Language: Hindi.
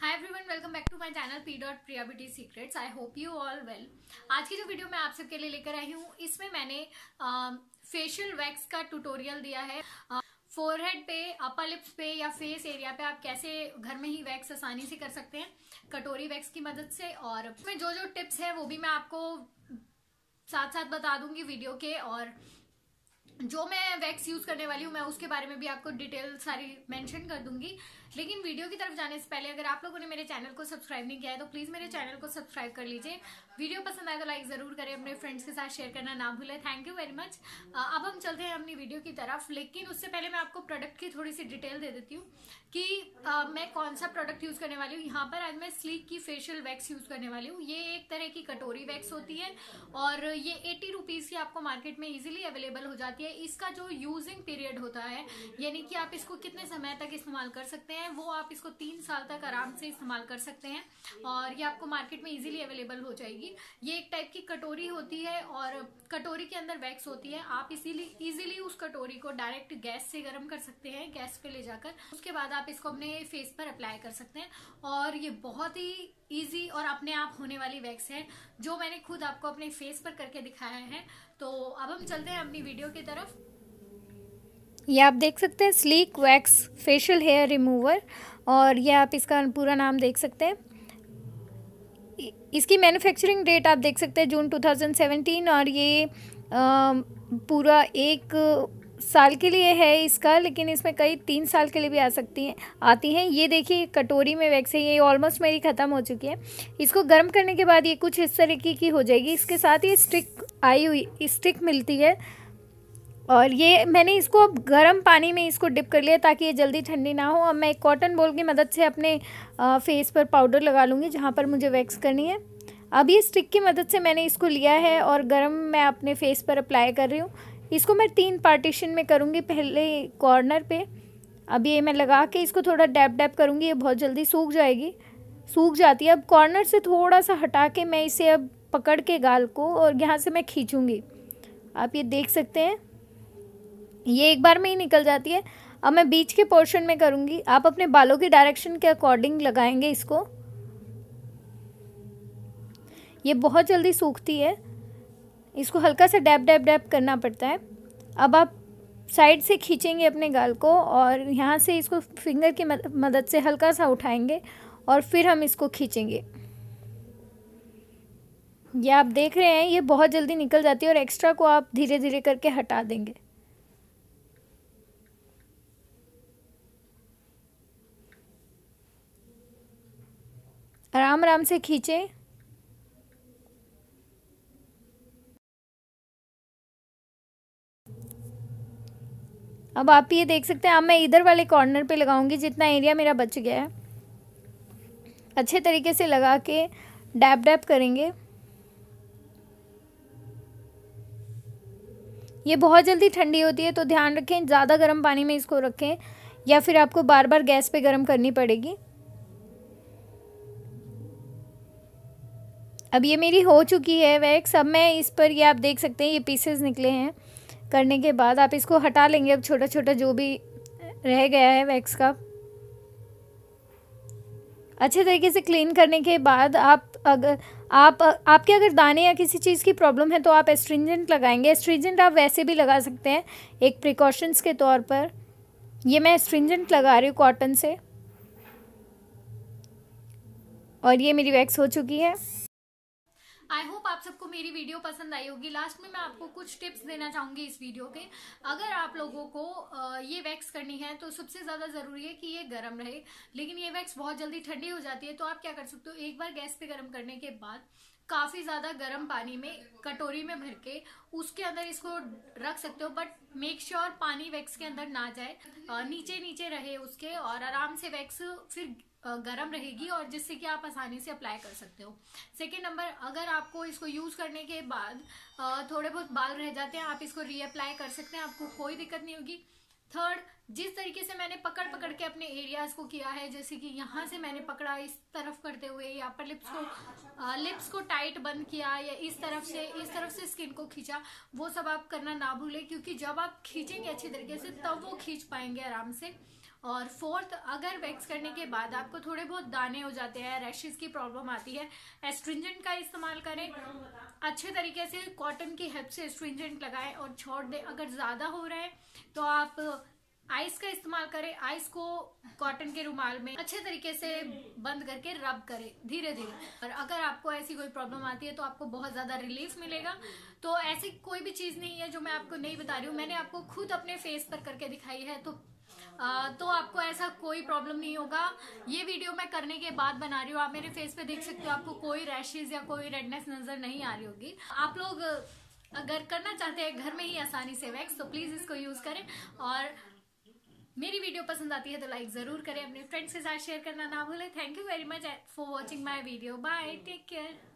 Hi everyone welcome back to my channel P dot Priya beauty secrets I hope you all well आज की जो वीडियो मैं आप सबके लिए लेकर आई हूँ इसमें मैंने फेशियल वैक्स का ट्यूटोरियल दिया है फोरहेड पे अपर लिप्स पे या फेस एरिया पे आप कैसे घर में ही वैक्स आसानी से कर सकते हैं कटोरी वैक्स की मदद से और उसमें जो जो टिप्स हैं वो भी मैं आपको साथ साथ बता दूंगी वीडियो के और जो मैं वैक्स यूज करने वाली हूँ मैं उसके बारे में भी आपको डिटेल सारी मेंशन कर दूंगी लेकिन वीडियो की तरफ जाने से पहले अगर आप लोगों ने मेरे चैनल को सब्सक्राइब नहीं किया है तो प्लीज मेरे चैनल को सब्सक्राइब कर लीजिए वीडियो पसंद आए तो लाइक जरूर करें अपने फ्रेंड्स के साथ शेयर करना ना भूलें थैंक यू वेरी मच अब हम चलते हैं अपनी वीडियो की तरफ लेकिन उससे पहले मैं आपको प्रोडक्ट की थोड़ी सी डिटेल दे देती हूँ कि आ, मैं कौन सा प्रोडक्ट यूज करने वाली हूँ यहाँ पर आज मैं स्लीक की फेशियल वैक्स यूज करने वाली हूँ ये एक तरह की कटोरी वैक्स होती है और ये एटी रुपीज की आपको मार्केट में इजिली अवेलेबल हो जाती है लिए इसका जो यूजिंग पीरियड होता है यानी कि आप इसको कितने समय तक इस्तेमाल कर सकते हैं वो आप इसको तीन साल तक आराम से इस्तेमाल कर सकते हैं और ये आपको मार्केट में इजीली अवेलेबल हो जाएगी ये एक टाइप की कटोरी होती है और कटोरी के अंदर वैक्स होती है आप इसीलिए इजीली उस कटोरी को डायरेक्ट गैस से गर्म कर सकते हैं गैस पे ले जाकर उसके बाद आप इसको अपने फेस पर अप्लाई कर सकते हैं और ये बहुत ही इजी और अपने आप होने वाली वैक्स है जो मैंने खुद आपको अपने फेस पर करके दिखाया है तो अब हम चलते हैं अपनी वीडियो की तरफ ये आप देख सकते हैं sleek wax facial hair remover और ये आप इसका पूरा नाम देख सकते हैं इसकी मैन्युफैक्चरिंग डेट आप देख सकते हैं जून 2017 और ये आ, पूरा एक साल के लिए है इसका लेकिन इसमें कई तीन साल के लिए भी आ सकती हैं आती हैं ये देखिए कटोरी में वैक्स है ये ऑलमोस्ट मेरी ख़त्म हो चुकी है इसको गर्म करने के बाद ये कुछ इस तरीके की हो जाएगी इसके साथ ये स्टिक आई हुई स्टिक मिलती है और ये मैंने इसको अब गर्म पानी में इसको डिप कर लिया ताकि ये जल्दी ठंडी ना हो अब मैं एक कॉटन बॉल की मदद से अपने फेस पर पाउडर लगा लूँगी जहाँ पर मुझे वैक्स करनी है अब ये स्टिक की मदद से मैंने इसको लिया है और गर्म मैं अपने फेस पर अप्लाई कर रही हूँ इसको मैं तीन पार्टीशन में करूँगी पहले कॉर्नर पे अब ये मैं लगा के इसको थोड़ा डैप डैप करूँगी ये बहुत जल्दी सूख जाएगी सूख जाती है अब कॉर्नर से थोड़ा सा हटा के मैं इसे अब पकड़ के गाल को और यहाँ से मैं खींचूँगी आप ये देख सकते हैं ये एक बार में ही निकल जाती है अब मैं बीच के पोर्शन में करूँगी आप अपने बालों की डायरेक्शन के अकॉर्डिंग लगाएंगे इसको ये बहुत जल्दी सूखती है इसको हल्का सा डैप डैप डैप करना पड़ता है अब आप साइड से खींचेंगे अपने गाल को और यहाँ से इसको फिंगर की मदद से हल्का सा उठाएंगे और फिर हम इसको खींचेंगे ये आप देख रहे हैं ये बहुत जल्दी निकल जाती है और एक्स्ट्रा को आप धीरे धीरे करके हटा देंगे आराम आराम से खींचें अब आप ये देख सकते हैं अब मैं इधर वाले कॉर्नर पे लगाऊंगी जितना एरिया मेरा बच गया है अच्छे तरीके से लगा के डैप डैप करेंगे ये बहुत जल्दी ठंडी होती है तो ध्यान रखें ज़्यादा गर्म पानी में इसको रखें या फिर आपको बार बार गैस पे गर्म करनी पड़ेगी अब ये मेरी हो चुकी है वैक्स अब मैं इस पर ये आप देख सकते हैं ये पीसेस निकले हैं करने के बाद आप इसको हटा लेंगे अब छोटा छोटा जो भी रह गया है वैक्स का अच्छे तरीके से क्लीन करने के बाद आप अगर आप आपके अगर दाने या किसी चीज़ की प्रॉब्लम है तो आप एस्ट्रिंजेंट लगाएंगे एस्ट्रिंजेंट आप वैसे भी लगा सकते हैं एक प्रिकॉशंस के तौर पर ये मैं एस्ट्रिंजेंट लगा रही हूँ कॉटन से और ये मेरी वैक्स हो चुकी है आई होप आप सबको मेरी वीडियो पसंद आई होगी लास्ट में मैं आपको कुछ टिप्स देना चाहूंगी इस वीडियो के अगर आप लोगों को ये वैक्स करनी है तो सबसे ज़्यादा ज़रूरी है कि ये गर्म रहे लेकिन ये वैक्स बहुत जल्दी ठंडी हो जाती है तो आप क्या कर सकते हो एक बार गैस पे गर्म करने के बाद काफ़ी ज़्यादा गर्म पानी में कटोरी में भर के उसके अंदर इसको रख सकते हो बट मेक श्योर पानी वैक्स के अंदर ना जाए नीचे नीचे रहे उसके और आराम से वैक्स फिर गर्म रहेगी और जिससे कि आप आसानी से अप्लाई कर सकते हो सेकेंड नंबर अगर आपको इसको यूज़ करने के बाद थोड़े बहुत बाल रह जाते हैं आप इसको रीअप्लाई कर सकते हैं आपको कोई दिक्कत नहीं होगी थर्ड जिस तरीके से मैंने पकड़ पकड़ हाँ, हाँ। के अपने एरियाज को किया है जैसे कि यहाँ से मैंने हाँ। पकड़ा इस तरफ करते हुए या पर लिप्स को लिप्स अच्छा, अच्छा। को टाइट बंद किया या इस तरफ से इस तरफ से स्किन को खींचा वो सब आप करना ना भूलें क्योंकि जब आप खींचेंगे अच्छी तरीके से तब तो वो खींच पाएंगे आराम से और फोर्थ अगर वैक्स करने के बाद आपको थोड़े बहुत दाने हो जाते हैं रैशेज की प्रॉब्लम आती है एस्ट्रिंजेंट का इस्तेमाल करें अच्छे तरीके से कॉटन की हेल्प से एस्ट्रिंजेंट लगाएं और छोड़ दें अगर ज़्यादा हो रहा है तो आप आइस का इस्तेमाल करें आइस को कॉटन के रुमाल में अच्छे तरीके से बंद करके रब करें धीरे धीरे और अगर आपको ऐसी कोई प्रॉब्लम आती है तो आपको बहुत ज्यादा रिलीफ मिलेगा तो ऐसी कोई भी चीज नहीं है जो मैं आपको नहीं बता रही हूँ मैंने आपको खुद अपने फेस पर करके दिखाई है तो तो आपको ऐसा कोई प्रॉब्लम नहीं होगा ये वीडियो मैं करने के बाद बना रही हूँ आप मेरे फेस पे देख सकते हो आपको कोई रैशेज या कोई रेडनेस नजर नहीं आ रही होगी आप लोग अगर करना चाहते हैं घर में ही आसानी से वैक्स तो प्लीज इसको यूज करें और मेरी वीडियो पसंद आती है तो लाइक जरूर करें अपने फ्रेंड्स के साथ शेयर करना ना भूलें thank you very much for watching my video bye take care